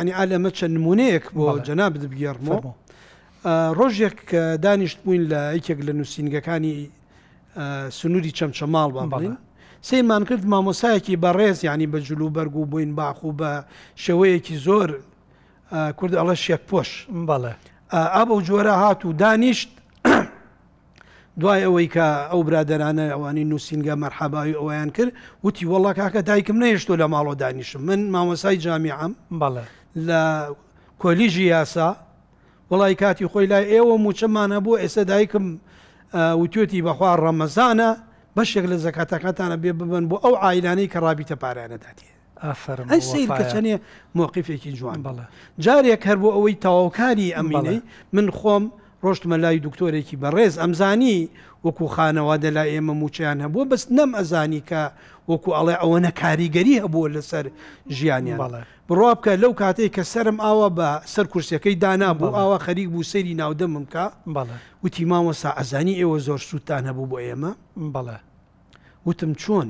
ینی ئالەمە چەند نمونەیەک بۆ جەناب بگەڕمەوە ڕۆژێک دانیشت بووین لە یکێک لە نووسینگەکانی سنووری چەمچەماڵ بامبڵین سەیمان کرد مامۆسایەکی بەڕێز ینی بە جللو بەرگ و بووین باخ و بە شێوەیەکی زۆر کورد ئەڵە شێک پۆش بەڵێ ئابە و جۆرە هات و دانیشت دوای ئەوەی کە ئەو برادرانە ئەوانی نووسینگە مەرحەباوی ئەویان کرد وتی وەڵا کاکە دایکم نەیشتۆ لە ماڵۆ دانیشم من مامۆسای جامیعام بەڵێ لە کۆلیژی یاسا وڵی کاتی خۆی لای ئێوە موچەمانە بۆ ئێستا دایکم وتوێتی بەخوا ڕەمەزانە بەشێک لە زەکاتەکەتانە بێ ببن بۆ ئەو عیلانەی کە ڕابیتە پارانەداتێ کەچەنێ مووقفێکی جوان بەڵە جارێک هەر بۆ ئەوەی تاواوکاری ئەمینەی من خۆم ڕۆشتمە لای دکتۆرێکی بەڕێز ئەمزانی وەکو خانەوادە لا ئێمە موچیان هەبووە بەس نەم ئەزانی کە وەکو ئەڵێ ئەوەنە کاریگەری هەبووە لەسەر ژیانیان بڕوا بکە لەو کاتێک کە سرم ئاوە بە سەر کورسەکەی دانابوو ئاوا خەریک بوو سەری ناودەمم کا وتی ماوەسا ئەزانی ئێوە زۆر سووتان هەبوو بۆ ئێمە بەڵێ وتم چۆن؟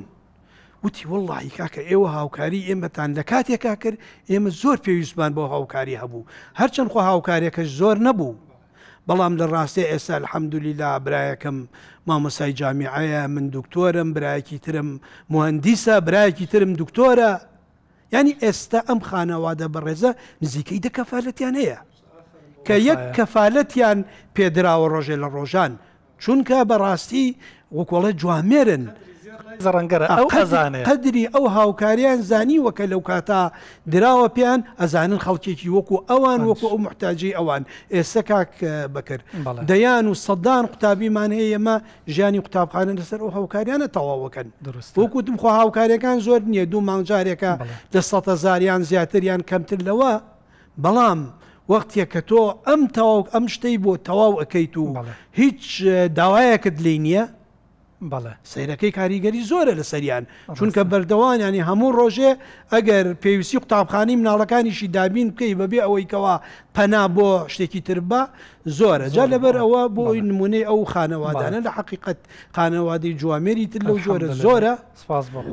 وتی وڵی کاکە ئێوە هاوکاری ئێمەتان لە کاتێکا کرد ئێمە زۆر پێویستمان بۆ هاوکاری هەبوو هەرچەند خۆ هاوکارێکەکە زۆر نەبوو بەڵام لە ڕاستی ئێستا الحەمدولیلا برایەکەم مامۆسای جامیعەیە من دکتۆرم برایەکی ترم مهندیسە برایەکی ترم دکتۆرە ینی ئێستا ئەم خانەوادە بەڕێزە نزیکەی دەکەفاالەتیان هەیە کە یەک کەفاالەتیان پێدراوە ڕۆژێ لە ڕۆژان چونکە بەڕاستی وەکۆڵە جوامێرن ڕەنگەرە ئەو ئەزانێت قەدری ئەو هاوکاریان زانی وەکە لەو کاتا دراوە پیان ئەزانن خەڵکێکی وەکو ئەوان وەکو ئەو محتاجی ئەوان ئێستا کاک بکرد دەیان و سەدان قوتابیمان هەیە ئمە ژیانی قوتابخانە لەسەر ئەو هاوکاریانە تەواوەکەن وەکوتم خۆ هاوکاریەکان زۆر نییە دوو مانجارێکە لە سە زاریان زیاتریان کەمتر لەوە بەڵام. وەختێک کە تۆ ئەم تەواو ئەم شتەی بۆ تەواو ئەەکەیت و هیچ داوایەکت لی نییە بەڵێ سیرەکەی کاریگەری زۆرە لە سەریان چونکە بەردەوانیانی هەموو ڕۆژێ ئەگەر پێویستی قوتابخانی مناڵەکانیشی دابین بکەی بەبێ ئەوەی کەوا پەنا بۆ شتێکی تربە زۆرە جا لەبەر ئەوە بۆ نمونەی ئەو خانەوادانە لە حقیقت خانەوادەی جوامێری تر لەو جۆرە زۆرە سپاس بخ.